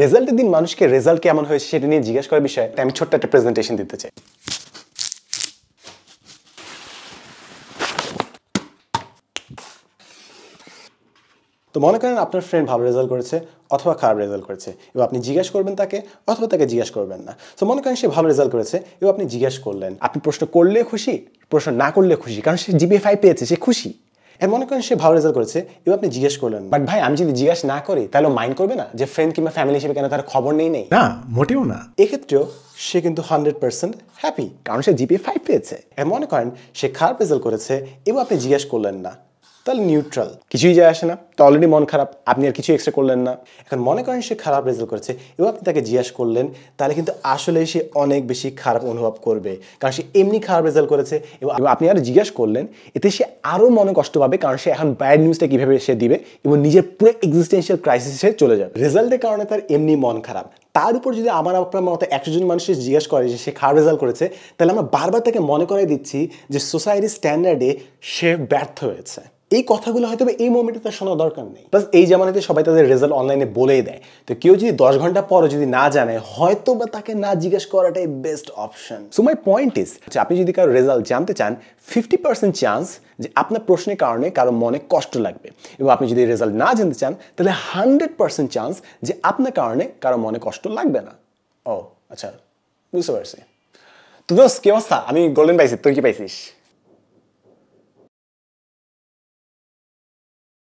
রেজাল্টের দিন মানুষকে রেজাল্ট কেমন হয়েছে সেটা নিয়ে জিজ্ঞাসা করার বিষয়ে আমি ছোট্ট একটা প্রেজেন্টেশন দিতে চাই তো মনে করেন আপনার ফ্রেন্ড ভালো রেজাল্ট করেছে অথবা খারাপ রেজাল্ট করেছে এবার আপনি জিজ্ঞাসা করবেন তাকে অথবা তাকে জিজ্ঞাসা করবেন না তো মনে করেন সে ভালো রেজাল্ট করেছে এবার আপনি জিজ্ঞাসা করলেন আপনি প্রশ্ন করলে খুশি প্রশ্ন না করলে খুশি কারণ সে জিপিএ ফাইভ পেয়েছে সে খুশি এর মনে করেন সে ভালো রেজাল্ট করেছে এবার আপনি জিজ্ঞেস করলেন বাট ভাই আমি যদি জিজ্ঞেস না করি তাহলে মাইন্ড করবে না যে ফ্রেন্ড কিংবা ফ্যামিলি হিসেবে কেন তার খবর নেই নেই না মোটেও না এক্ষেত্রেও সে কিন্তু হান্ড্রেড পার্সেন্ট হ্যাপি কারণ সে জিপিএ ফাইভ পেয়েছে এর মনে করেন সে খারাপ রেজাল্ট করেছে এবার আপনি জিজ্ঞেস করলেন না তাহলে নিউট্রাল কিছুই যায় আসে না তো অলরেডি মন খারাপ আপনি আর কিছু এক্সট্রা করলেন না এখন মনে করেন সে খারাপ রেজাল্ট করেছে এবং আপনি তাকে জিজ্ঞাস করলেন তাহলে কিন্তু আসলে সে অনেক বেশি খারাপ অনুভব করবে কারণ সে এমনি খারাপ রেজাল্ট করেছে এবং আপনি আর জিজ্ঞেস করলেন এতে সে আরও মনে কষ্ট পাবে কারণ সে এখন ব্যাড নিউজটা কীভাবে সে দিবে এবং নিজের পুরো এক্সিস্টেন্সিয়াল ক্রাইসিসে চলে যাবে রেজাল্টের কারণে তার এমনি মন খারাপ তার উপর যদি আমার আপনার মতো একশো জন মানুষ জিজ্ঞেস করে যে সে খারাপ রেজাল্ট করেছে তাহলে আমরা বারবার তাকে মনে করাই দিচ্ছি যে সোসাইটির স্ট্যান্ডার্ডে সে ব্যর্থ হয়েছে এই কথাগুলো হয়তো এই মোমেন্টে তার শোনা দরকার নেই প্লাস এই জামানাতে সবাই তাদের রেজাল্ট অনলাইনে বলেই দেয় তো কেউ যদি দশ ঘন্টা পরে যদি না জানে হয়তো বা তাকে না জিজ্ঞেস করাটাই best option so my point is যে আপনি যদি কারো রেজাল্ট জানতে চান ফিফটি পার্সেন্ট চান্স যে আপনার প্রশ্নের কারণে কারো মনে কষ্ট লাগবে এবং আপনি যদি রেজাল্ট না জানতে চান তাহলে হান্ড্রেড পার্সেন্ট চান্স যে আপনার কারণে কারো মনে কষ্ট লাগবে না ও oh, আচ্ছা বুঝতে পারছি তো দোস্ত কি অবস্থা আমি গোল্ডেন পাইছি তুই কি পাইছিস